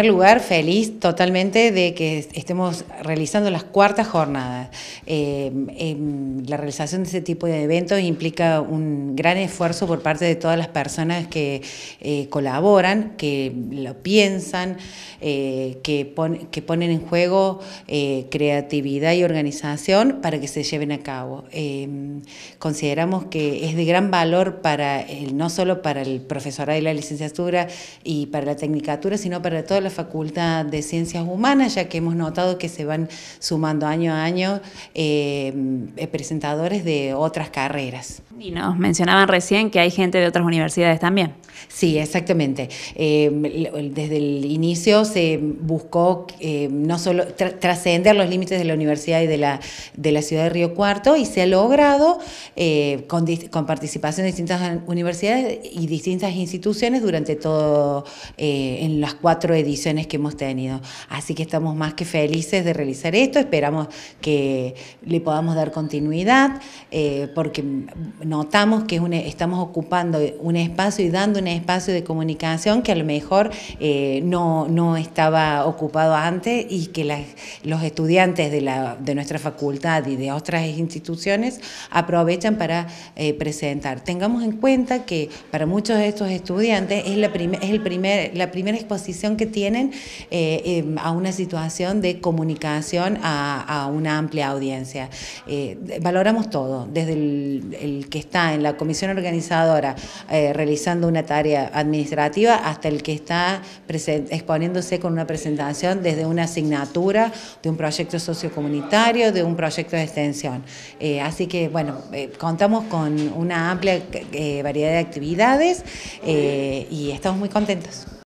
primer lugar, feliz totalmente de que estemos realizando las cuartas jornadas. Eh, em, la realización de este tipo de eventos implica un gran esfuerzo por parte de todas las personas que eh, colaboran, que lo piensan, eh, que, que, ponen en juego creatividad y organización para que se lleven a cabo. Em, consideramos que es de gran valor para no solo para el profesorado y la licenciatura y para la tecnicatura, sino para todas la Facultad de Ciencias Humanas, ya que hemos notado que se van sumando año a año eh, eh, presentadores de otras carreras. Y nos mencionaban recién que hay gente de otras universidades también. Sí, exactamente. Eh, desde el inicio se buscó no solo trascender los límites de la universidad y de la, de la ciudad de Río Cuarto y se ha logrado con, con, participación de distintas universidades y distintas instituciones durante todo en las cuatro ediciones que hemos tenido. Así que estamos más que felices de realizar esto, esperamos que le podamos dar continuidad, eh, porque notamos que e, estamos ocupando un espacio y dando un espacio de comunicación que a lo mejor eh, no, estaba ocupado antes y que los estudiantes de, nuestra facultad y de otras instituciones aprovechan para eh, presentar. Tengamos en cuenta que para muchos de estos estudiantes es la, es el primer, la primera exposición que tienen eh, em, a una situación de comunicación a, una amplia audiencia. Eh, valoramos todo, desde el, que está en la comisión organizadora eh, realizando una tarea administrativa hasta el que está exponiéndose con una presentación desde una asignatura, de un proyecto sociocomunitario, de un proyecto de extensión. así que, bueno, contamos con una amplia variedad de actividades y estamos muy contentos.